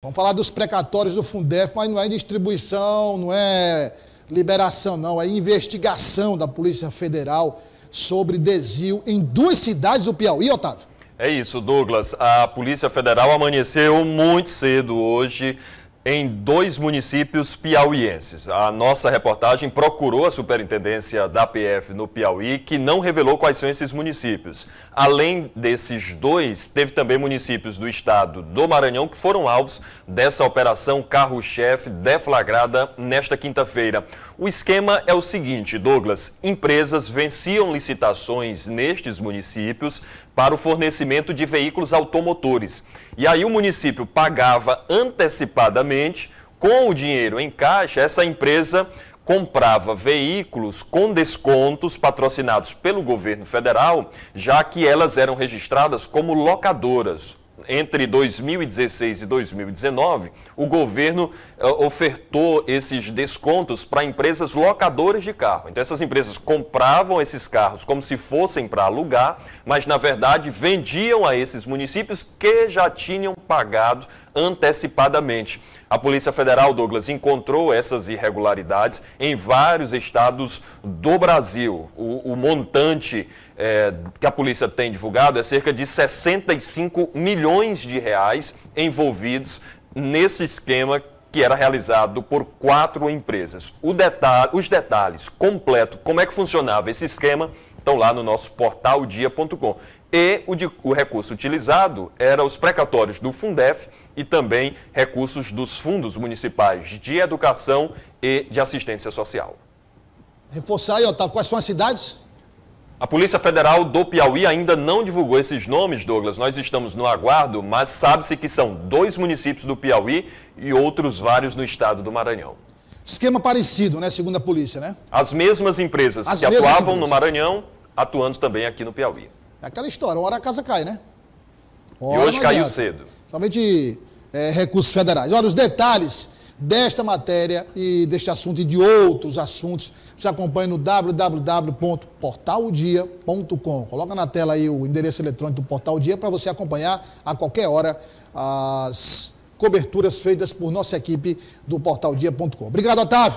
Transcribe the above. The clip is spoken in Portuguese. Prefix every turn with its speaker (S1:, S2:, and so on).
S1: Vamos falar dos precatórios do Fundef, mas não é distribuição, não é liberação, não. É investigação da Polícia Federal sobre desvio em duas cidades do Piauí, Otávio.
S2: É isso, Douglas. A Polícia Federal amanheceu muito cedo hoje em dois municípios piauienses. A nossa reportagem procurou a superintendência da PF no Piauí, que não revelou quais são esses municípios. Além desses dois, teve também municípios do estado do Maranhão que foram alvos dessa operação carro-chefe deflagrada nesta quinta-feira. O esquema é o seguinte, Douglas: empresas venciam licitações nestes municípios para o fornecimento de veículos automotores. E aí o município pagava antecipadamente cliente, com o dinheiro em caixa, essa empresa comprava veículos com descontos patrocinados pelo governo federal, já que elas eram registradas como locadoras entre 2016 e 2019, o governo eh, ofertou esses descontos para empresas locadoras de carro. Então, essas empresas compravam esses carros como se fossem para alugar, mas na verdade vendiam a esses municípios que já tinham pagado antecipadamente. A Polícia Federal, Douglas, encontrou essas irregularidades em vários estados do Brasil. O, o montante é, que a polícia tem divulgado é cerca de 65 milhões milhões de reais envolvidos nesse esquema que era realizado por quatro empresas. detal, os detalhes completo, como é que funcionava esse esquema, estão lá no nosso portal dia.com. E o, de, o, recurso utilizado era os precatórios do Fundef e também recursos dos fundos municipais de educação e de assistência social.
S1: Reforçar aí, Otávio, quais são as cidades?
S2: A Polícia Federal do Piauí ainda não divulgou esses nomes, Douglas. Nós estamos no aguardo, mas sabe-se que são dois municípios do Piauí e outros vários no estado do Maranhão.
S1: Esquema parecido, né? Segundo a polícia, né?
S2: As mesmas empresas As que mesmas atuavam empresas. no Maranhão, atuando também aqui no Piauí.
S1: É aquela história, uma hora a casa cai, né? Uma e hoje caiu adianta. cedo. Somente é, recursos federais. Olha, os detalhes desta matéria e deste assunto e de outros assuntos, se acompanhe no www.portaldia.com. Coloca na tela aí o endereço eletrônico do Portal Dia para você acompanhar a qualquer hora as coberturas feitas por nossa equipe do portaldia.com. Obrigado, Otávio.